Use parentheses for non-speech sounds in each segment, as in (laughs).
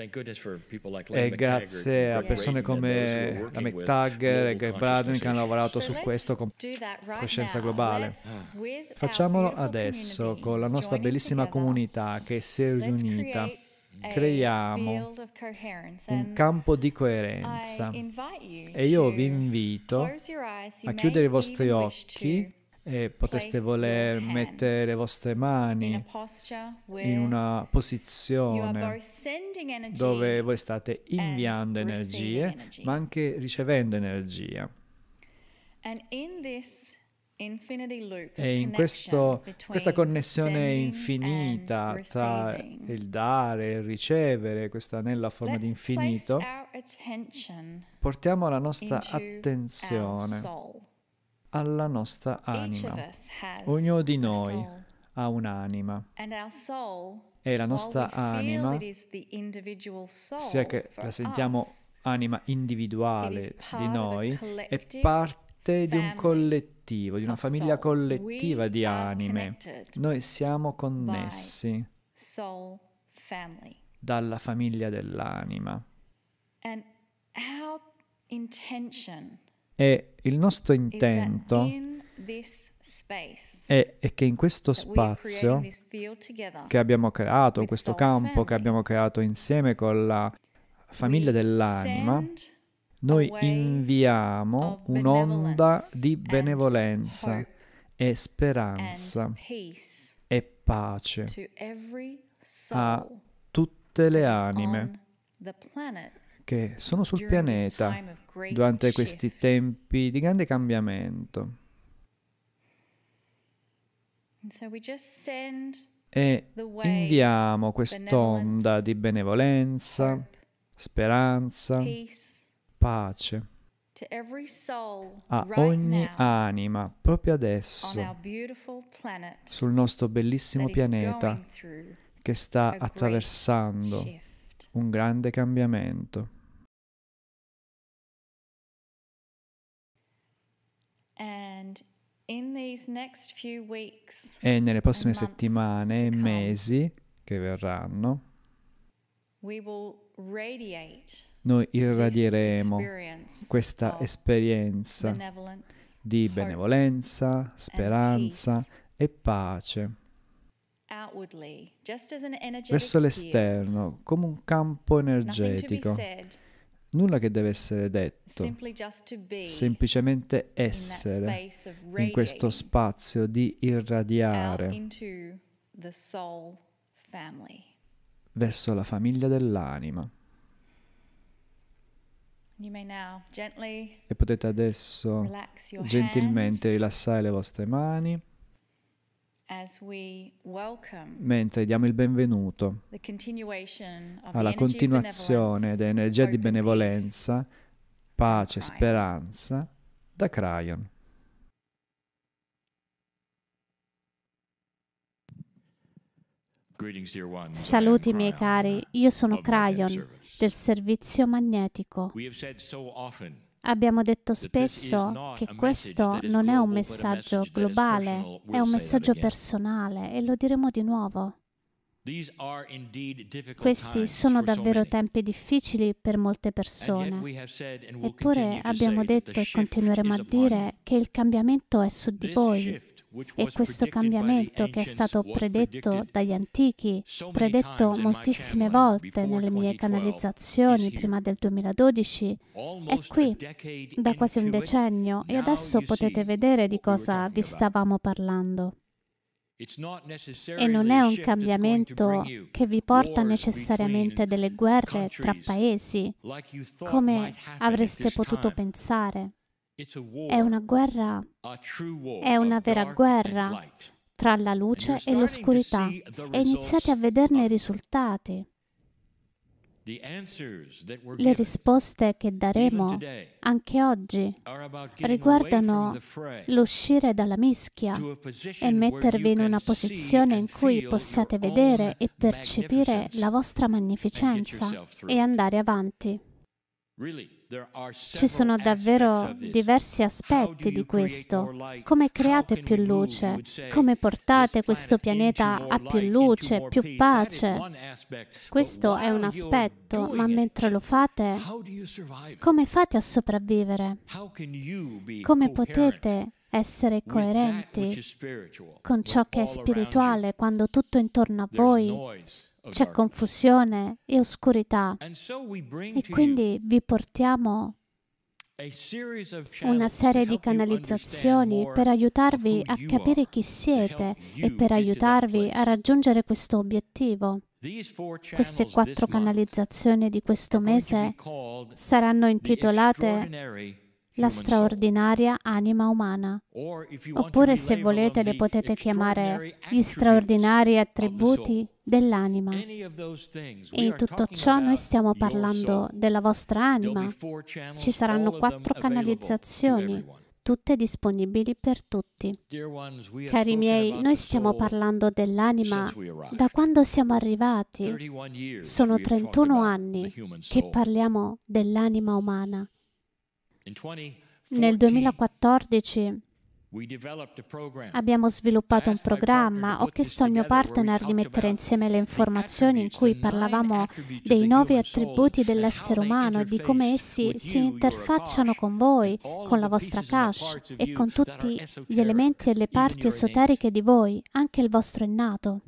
E grazie a persone come la McTagger e Greg Braden che hanno lavorato su questo con coscienza globale. Ah. Facciamolo adesso con la nostra bellissima comunità che si è riunita. Creiamo un campo di coerenza. E io vi invito a chiudere i vostri occhi e poteste voler mettere le vostre mani in una posizione dove voi state inviando energie, ma anche ricevendo energia. E in questo, questa connessione infinita tra il dare e il ricevere, questa nella forma di infinito, portiamo la nostra attenzione alla nostra anima. Ognuno di noi ha un'anima e la nostra anima, sia che la sentiamo anima individuale di noi, è parte di un collettivo, di una famiglia collettiva di anime. Noi siamo connessi dalla famiglia dell'anima. And our intention e il nostro intento è, è che in questo spazio che abbiamo creato, questo campo che abbiamo creato insieme con la famiglia dell'anima, noi inviamo un'onda di benevolenza e speranza e pace a tutte le anime che sono sul pianeta durante questi tempi di grande cambiamento. E inviamo quest'onda di benevolenza, speranza, pace a ogni anima proprio adesso sul nostro bellissimo pianeta che sta attraversando un grande cambiamento. e nelle prossime settimane e mesi che verranno, noi irradieremo questa esperienza di benevolenza, speranza e pace verso l'esterno, come un campo energetico. Nulla che deve essere detto, semplicemente essere in questo spazio di irradiare verso la famiglia dell'anima. E potete adesso gentilmente rilassare le vostre mani mentre diamo il benvenuto alla continuazione dell'energia di benevolenza, pace, e speranza da Cryon. Saluti miei cari, io sono Cryon del servizio magnetico. Abbiamo detto spesso che questo non è un messaggio globale, è un messaggio personale e lo diremo di nuovo. Questi sono davvero tempi difficili per molte persone, eppure abbiamo detto e continueremo a dire che il cambiamento è su di voi. E questo cambiamento che è stato predetto dagli antichi, predetto moltissime volte nelle mie canalizzazioni prima del 2012, è qui da quasi un decennio e adesso potete vedere di cosa vi stavamo parlando. E non è un cambiamento che vi porta necessariamente delle guerre tra paesi, come avreste potuto pensare. È una guerra, è una vera guerra tra la luce e l'oscurità e iniziate a vederne i risultati. Le risposte che daremo anche oggi riguardano l'uscire dalla mischia e mettervi in una posizione in cui possiate vedere e percepire la vostra magnificenza e andare avanti. Ci sono davvero diversi aspetti di questo. Come create più luce? Come portate questo pianeta a più luce, più pace? Questo è un aspetto, ma mentre lo fate, come fate a sopravvivere? Come potete essere coerenti con ciò che è spirituale quando tutto intorno a voi c'è confusione e oscurità. E quindi vi portiamo una serie di canalizzazioni per aiutarvi a capire chi siete e per aiutarvi a raggiungere questo obiettivo. Queste quattro canalizzazioni di questo mese saranno intitolate la straordinaria anima umana. Oppure, se volete, le potete chiamare gli straordinari attributi dell'anima. E in tutto ciò noi stiamo parlando della vostra anima. Ci saranno quattro canalizzazioni, tutte disponibili per tutti. Cari miei, noi stiamo parlando dell'anima da quando siamo arrivati. Sono 31 anni che parliamo dell'anima umana nel 2014 Abbiamo sviluppato un programma, ho chiesto al mio partner di mettere insieme le informazioni in cui parlavamo dei nove attributi dell'essere umano e di come essi si interfacciano con voi, con la vostra cash e con tutti gli elementi e le parti esoteriche di voi, anche il vostro innato.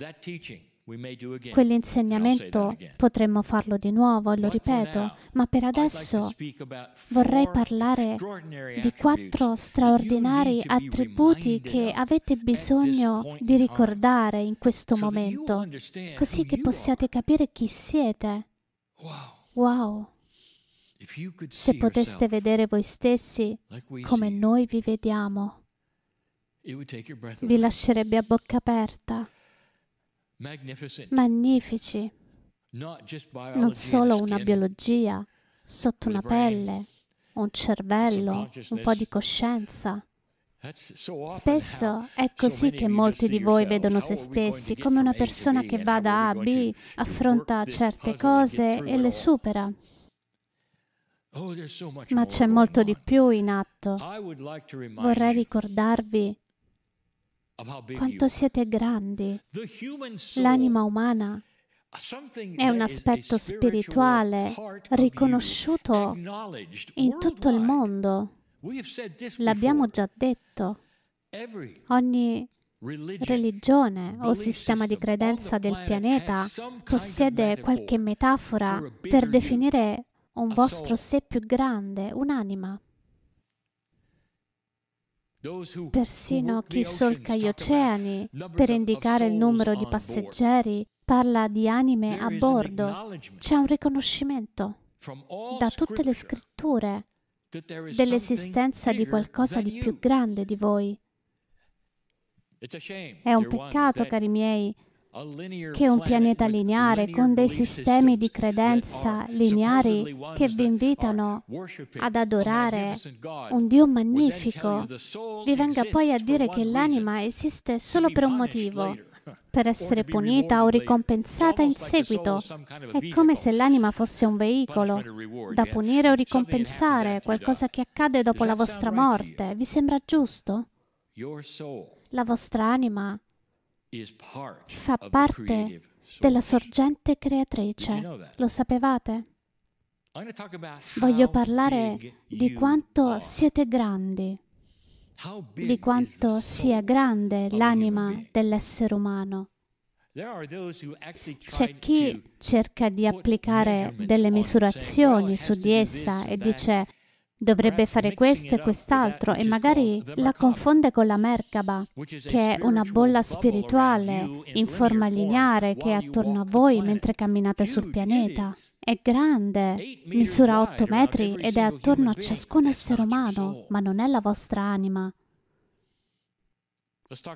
Quell'insegnamento potremmo farlo di nuovo, lo ripeto, ma per adesso vorrei parlare di quattro straordinari attributi che avete bisogno di ricordare in questo momento, così che possiate capire chi siete. Wow! Se poteste vedere voi stessi come noi vi vediamo, vi lascerebbe a bocca aperta magnifici, non solo una biologia, sotto una pelle, un cervello, un po' di coscienza. Spesso è così che molti di voi vedono se stessi come una persona che va da A a B, affronta certe cose e le supera. Oh, Ma c'è molto di più in atto. Vorrei ricordarvi quanto siete grandi. L'anima umana è un aspetto spirituale riconosciuto in tutto il mondo. L'abbiamo già detto. Ogni religione o sistema di credenza del pianeta possiede qualche metafora per definire un vostro sé più grande, un'anima. Persino chi solca gli oceani per indicare il numero di passeggeri parla di anime a bordo. C'è un riconoscimento da tutte le scritture dell'esistenza di qualcosa di più grande di voi. È un peccato, cari miei, che un pianeta lineare con dei sistemi di credenza lineari che vi invitano ad adorare un Dio magnifico, vi venga poi a dire che l'anima esiste solo per un motivo, (laughs) per (laughs) essere punita o ricompensata in seguito. È come se l'anima fosse un veicolo da punire o ricompensare, qualcosa che accade dopo la vostra morte. Vi sembra giusto? La vostra anima fa parte della sorgente creatrice. Lo sapevate? Voglio parlare di quanto siete grandi, di quanto sia grande l'anima dell'essere umano. C'è chi cerca di applicare delle misurazioni oh, su di essa e dice dovrebbe fare questo e quest'altro e magari la confonde con la Merkaba, che è una bolla spirituale in forma lineare che è attorno a voi mentre camminate sul pianeta. È grande, misura 8 metri ed è attorno a ciascun essere umano, ma non è la vostra anima.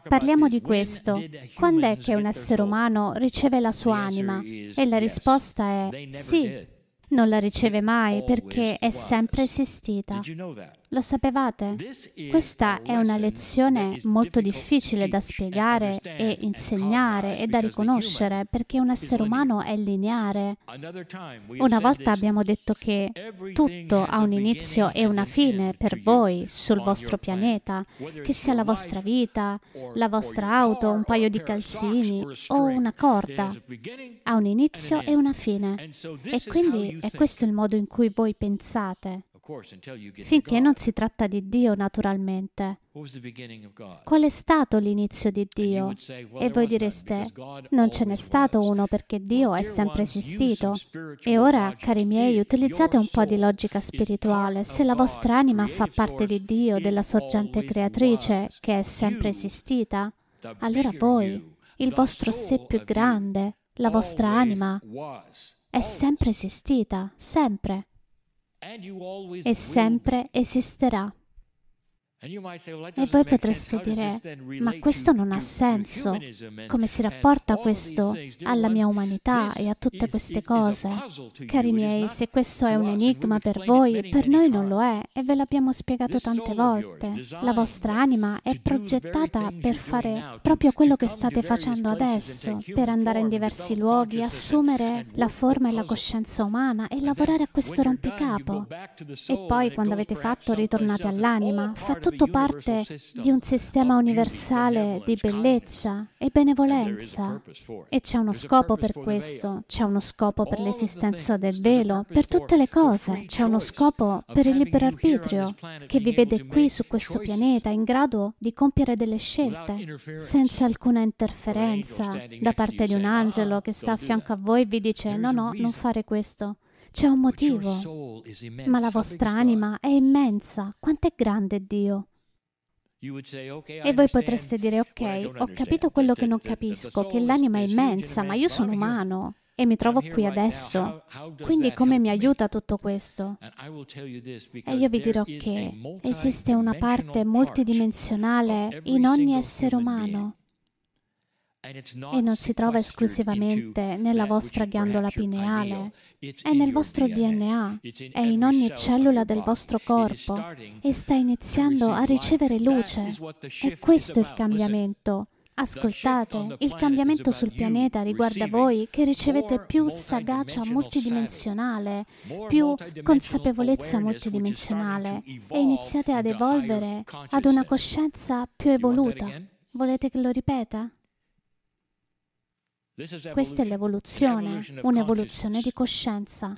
Parliamo di questo. Quando è che un essere umano riceve la sua anima? E la risposta è sì, non la riceve mai perché è sempre esistita. Lo sapevate? Questa è una lezione molto difficile da spiegare e insegnare e da riconoscere perché un essere umano è lineare. Una volta abbiamo detto che tutto ha un inizio e una fine per voi sul vostro pianeta, che sia la vostra vita, la vostra auto, un paio di calzini o una corda. Ha un inizio e una fine. E quindi è questo il modo in cui voi pensate finché non si tratta di Dio naturalmente. Qual è stato l'inizio di Dio? E voi direste, non ce n'è stato uno perché Dio è sempre esistito. E ora, cari miei, utilizzate un po' di logica spirituale. Se la vostra anima fa parte di Dio, della sorgente creatrice, che è sempre esistita, allora voi, il vostro sé più grande, la vostra anima, è sempre esistita, sempre e sempre esisterà. E voi potreste dire, ma questo non ha senso, come si rapporta questo alla mia umanità e a tutte queste cose? Cari miei, se questo è un enigma per voi, per noi non lo è e ve l'abbiamo spiegato tante volte. La vostra anima è progettata per fare proprio quello che state facendo adesso, per andare in diversi luoghi, assumere la forma e la coscienza umana e lavorare a questo rompicapo. E poi quando avete fatto ritornate all'anima, fa tutto tutto parte di un sistema universale di bellezza e benevolenza e c'è uno scopo per questo, c'è uno scopo per l'esistenza del velo, per tutte le cose, c'è uno scopo per il libero arbitrio che vi vede qui su questo pianeta in grado di compiere delle scelte senza alcuna interferenza da parte di un angelo che sta a fianco a voi e vi dice no, no, non fare questo. C'è un motivo, ma la vostra anima è immensa. Quanto è grande Dio? E voi potreste dire, ok, ho capito quello che non capisco, che l'anima è immensa, ma io sono umano e mi trovo qui adesso. Quindi come mi aiuta tutto questo? E io vi dirò che esiste una parte multidimensionale in ogni essere umano e non si trova esclusivamente nella vostra ghiandola pineale, è nel vostro DNA, è in ogni cellula del vostro corpo e sta iniziando a ricevere luce. E questo è il cambiamento. Ascoltate, il cambiamento sul pianeta riguarda voi che ricevete più sagacia multidimensionale, più consapevolezza multidimensionale e iniziate ad evolvere ad una coscienza più evoluta. Volete che lo ripeta? Questa è l'evoluzione, un'evoluzione di coscienza.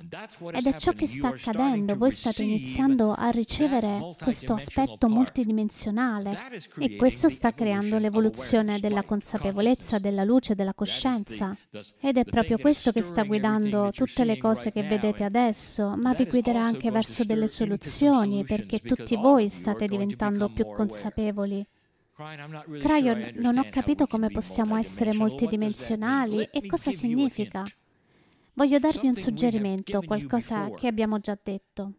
Ed è ciò che sta accadendo. Voi state iniziando a ricevere questo aspetto multidimensionale e questo sta creando l'evoluzione della consapevolezza, della luce, della coscienza. Ed è proprio questo che sta guidando tutte le cose che vedete adesso, ma vi guiderà anche verso delle soluzioni perché tutti voi state diventando più consapevoli. Cryon, non ho capito come possiamo essere multidimensionali e cosa significa. Voglio darvi un suggerimento, qualcosa che abbiamo già detto,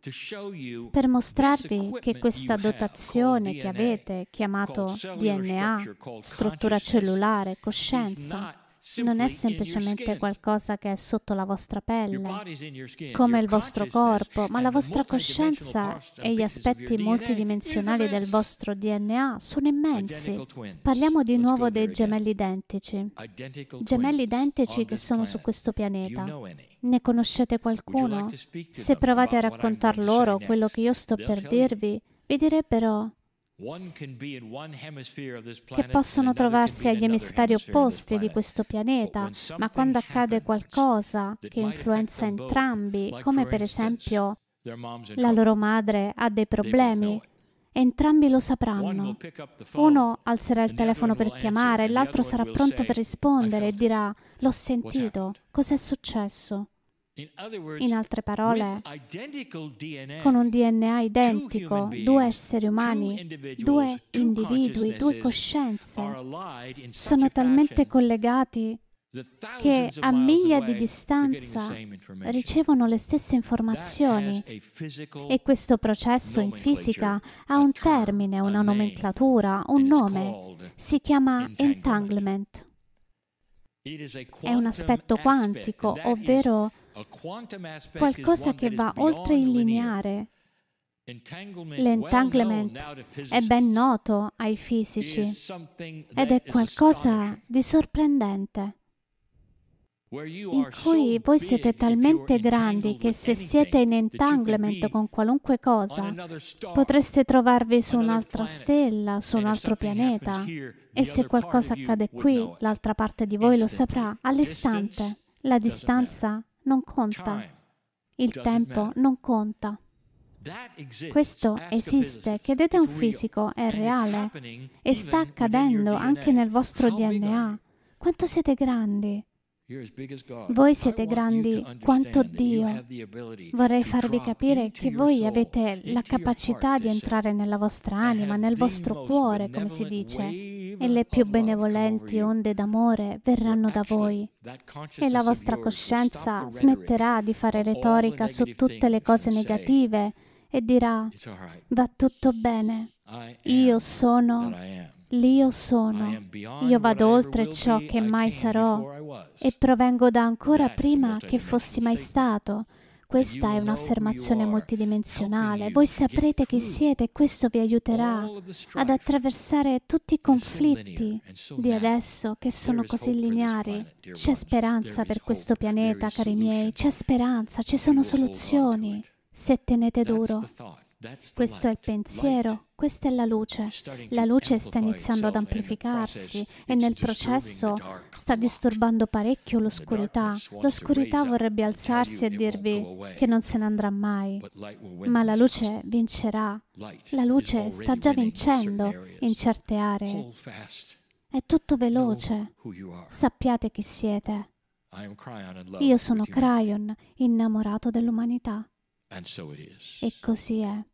per mostrarvi che questa dotazione che avete, chiamato DNA, struttura cellulare, coscienza, non è semplicemente qualcosa che è sotto la vostra pelle, come il vostro corpo, ma la vostra coscienza e gli aspetti multidimensionali del vostro DNA sono immensi. Parliamo di nuovo dei gemelli identici, gemelli identici che sono su questo pianeta. Ne conoscete qualcuno? Se provate a raccontar loro quello che io sto per dirvi, vi direbbero che possono trovarsi agli emisferi opposti di questo pianeta, ma quando accade qualcosa che influenza entrambi, come per esempio la loro madre ha dei problemi, Entrambi lo sapranno. Uno alzerà il telefono per chiamare, l'altro sarà pronto per rispondere e dirà, l'ho sentito, cos'è successo? In altre parole, con un DNA identico, due esseri umani, due individui, due coscienze sono talmente collegati che a miglia di distanza ricevono le stesse informazioni e questo processo in fisica ha un termine, una nomenclatura, un nome, si chiama entanglement. È un aspetto quantico, ovvero qualcosa che va oltre il lineare. L'entanglement è ben noto ai fisici ed è qualcosa di sorprendente in cui voi siete talmente grandi che se siete in entanglement con qualunque cosa potreste trovarvi su un'altra stella, su un altro pianeta e se qualcosa accade qui l'altra parte di voi lo saprà all'istante. La distanza non conta, il tempo non conta. Questo esiste, chiedete a un fisico, è reale e sta accadendo anche nel vostro DNA. Quanto siete grandi? Voi siete grandi quanto Dio. Vorrei farvi capire che voi avete la capacità di entrare nella vostra anima, nel vostro cuore, come si dice, e le più benevolenti onde d'amore verranno da voi e la vostra coscienza smetterà di fare retorica su tutte le cose negative e dirà va tutto bene, io sono l'io sono, io vado oltre ciò che mai sarò e provengo da ancora prima che fossi mai stato questa è un'affermazione multidimensionale. Voi saprete chi siete e questo vi aiuterà ad attraversare tutti i conflitti di adesso che sono così lineari. C'è speranza per questo pianeta, cari miei, c'è speranza, ci sono soluzioni se tenete duro. Questo è il pensiero, questa è la luce. La luce sta iniziando ad amplificarsi e nel processo sta disturbando parecchio l'oscurità. L'oscurità vorrebbe alzarsi e dirvi che non se ne andrà mai, ma la luce vincerà. La luce sta già vincendo in certe aree. È tutto veloce. Sappiate chi siete. Io sono Cryon, innamorato dell'umanità. And so it is. E così è.